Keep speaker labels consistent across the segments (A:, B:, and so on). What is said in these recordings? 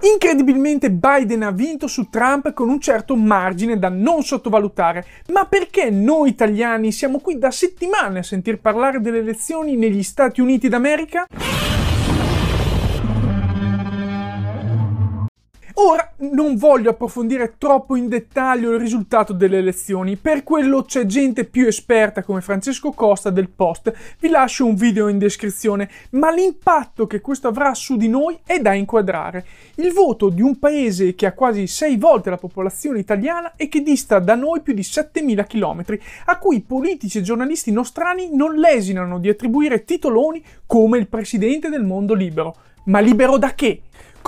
A: Incredibilmente Biden ha vinto su Trump con un certo margine da non sottovalutare, ma perché noi italiani siamo qui da settimane a sentir parlare delle elezioni negli Stati Uniti d'America? Ora non voglio approfondire troppo in dettaglio il risultato delle elezioni, per quello c'è gente più esperta come Francesco Costa del post, vi lascio un video in descrizione, ma l'impatto che questo avrà su di noi è da inquadrare. Il voto di un paese che ha quasi 6 volte la popolazione italiana e che dista da noi più di 7000 km, a cui politici e giornalisti nostrani non lesinano di attribuire titoloni come il presidente del mondo libero. Ma libero da che?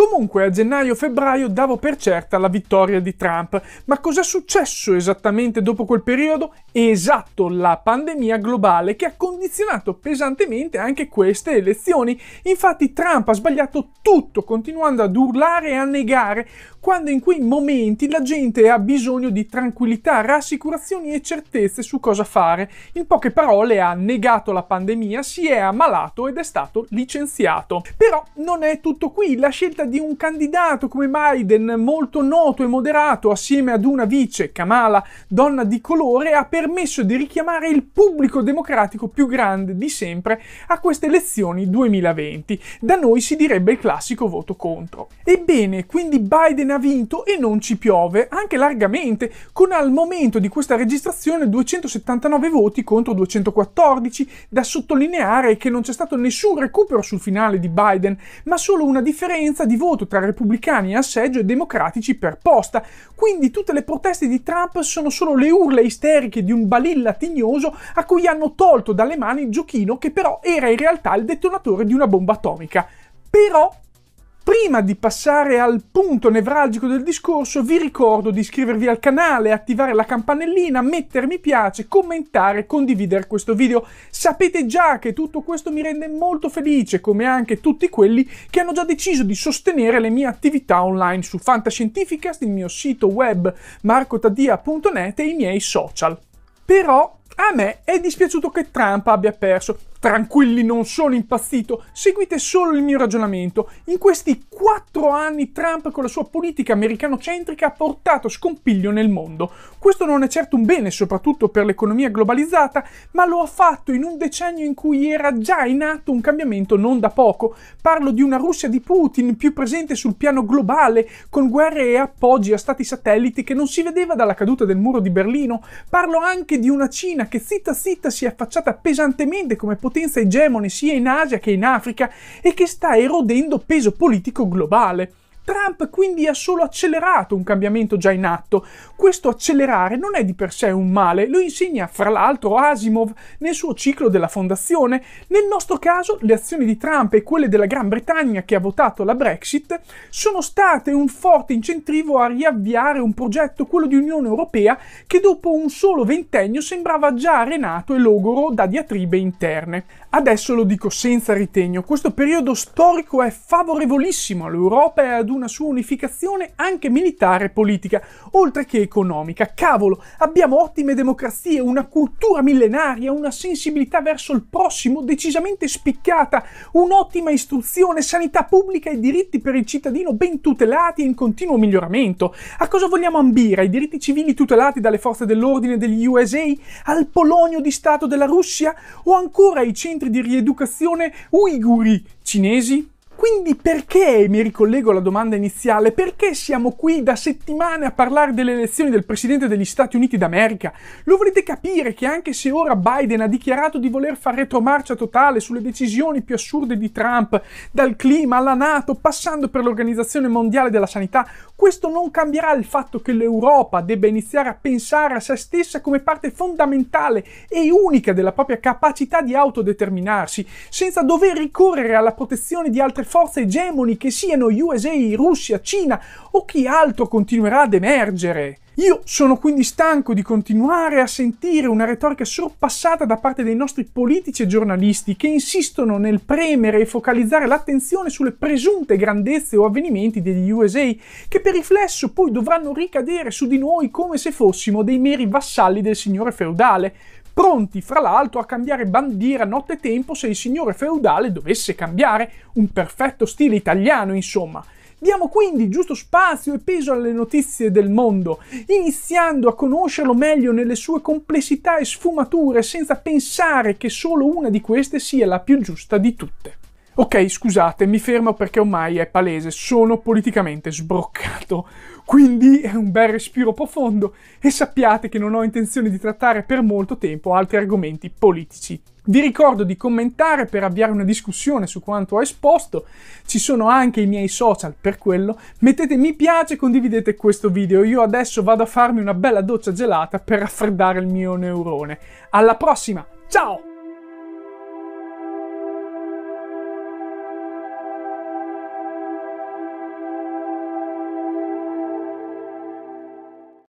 A: Comunque a gennaio-febbraio davo per certa la vittoria di Trump, ma cos'è successo esattamente dopo quel periodo? Esatto, la pandemia globale che ha condizionato pesantemente anche queste elezioni. Infatti Trump ha sbagliato tutto, continuando ad urlare e a negare, quando in quei momenti la gente ha bisogno di tranquillità, rassicurazioni e certezze su cosa fare. In poche parole ha negato la pandemia, si è ammalato ed è stato licenziato. Però non è tutto qui, la scelta di di un candidato come Biden, molto noto e moderato, assieme ad una vice, Kamala, donna di colore, ha permesso di richiamare il pubblico democratico più grande di sempre a queste elezioni 2020. Da noi si direbbe il classico voto contro. Ebbene, quindi Biden ha vinto e non ci piove, anche largamente, con al momento di questa registrazione 279 voti contro 214. Da sottolineare che non c'è stato nessun recupero sul finale di Biden, ma solo una differenza di voto tra repubblicani a seggio e democratici per posta. Quindi tutte le proteste di Trump sono solo le urle isteriche di un balilla tignoso a cui hanno tolto dalle mani il giochino che però era in realtà il detonatore di una bomba atomica. Però Prima di passare al punto nevralgico del discorso, vi ricordo di iscrivervi al canale, attivare la campanellina, mettere mi piace, commentare, condividere questo video. Sapete già che tutto questo mi rende molto felice, come anche tutti quelli che hanno già deciso di sostenere le mie attività online su Fantascientificast, il mio sito web marcotadia.net e i miei social. Però a me è dispiaciuto che Trump abbia perso Tranquilli, non sono impazzito, seguite solo il mio ragionamento. In questi quattro anni Trump con la sua politica americano-centrica ha portato scompiglio nel mondo. Questo non è certo un bene, soprattutto per l'economia globalizzata, ma lo ha fatto in un decennio in cui era già in atto un cambiamento non da poco. Parlo di una Russia di Putin più presente sul piano globale, con guerre e appoggi a stati satelliti che non si vedeva dalla caduta del muro di Berlino. Parlo anche di una Cina che zitta zitta si è affacciata pesantemente come potenza potenza egemone sia in Asia che in Africa e che sta erodendo peso politico globale. Trump quindi ha solo accelerato un cambiamento già in atto. Questo accelerare non è di per sé un male, lo insegna fra l'altro Asimov nel suo ciclo della fondazione. Nel nostro caso le azioni di Trump e quelle della Gran Bretagna che ha votato la Brexit sono state un forte incentivo a riavviare un progetto, quello di Unione Europea, che dopo un solo ventennio sembrava già arenato e logoro da diatribe interne. Adesso lo dico senza ritegno, questo periodo storico è favorevolissimo all'Europa e ad ad una sua unificazione anche militare e politica, oltre che economica. Cavolo, abbiamo ottime democrazie, una cultura millenaria, una sensibilità verso il prossimo decisamente spiccata, un'ottima istruzione, sanità pubblica e diritti per il cittadino ben tutelati e in continuo miglioramento. A cosa vogliamo ambire? Ai diritti civili tutelati dalle forze dell'ordine degli USA? Al polonio di Stato della Russia? O ancora ai centri di rieducazione uiguri cinesi? Quindi perché, mi ricollego alla domanda iniziale, perché siamo qui da settimane a parlare delle elezioni del Presidente degli Stati Uniti d'America? Lo volete capire che anche se ora Biden ha dichiarato di voler fare retromarcia totale sulle decisioni più assurde di Trump, dal clima alla Nato, passando per l'Organizzazione Mondiale della Sanità, questo non cambierà il fatto che l'Europa debba iniziare a pensare a se stessa come parte fondamentale e unica della propria capacità di autodeterminarsi, senza dover ricorrere alla protezione di altre forze egemoni che siano USA, Russia, Cina o chi altro continuerà ad emergere. Io sono quindi stanco di continuare a sentire una retorica sorpassata da parte dei nostri politici e giornalisti che insistono nel premere e focalizzare l'attenzione sulle presunte grandezze o avvenimenti degli USA, che per riflesso poi dovranno ricadere su di noi come se fossimo dei meri vassalli del signore feudale, pronti fra l'altro a cambiare bandiera nottetempo se il signore feudale dovesse cambiare, un perfetto stile italiano insomma. Diamo quindi giusto spazio e peso alle notizie del mondo, iniziando a conoscerlo meglio nelle sue complessità e sfumature senza pensare che solo una di queste sia la più giusta di tutte. Ok, scusate, mi fermo perché ormai è palese, sono politicamente sbroccato. Quindi è un bel respiro profondo e sappiate che non ho intenzione di trattare per molto tempo altri argomenti politici. Vi ricordo di commentare per avviare una discussione su quanto ho esposto, ci sono anche i miei social per quello, mettete mi piace e condividete questo video, io adesso vado a farmi una bella doccia gelata per raffreddare il mio neurone. Alla prossima, ciao!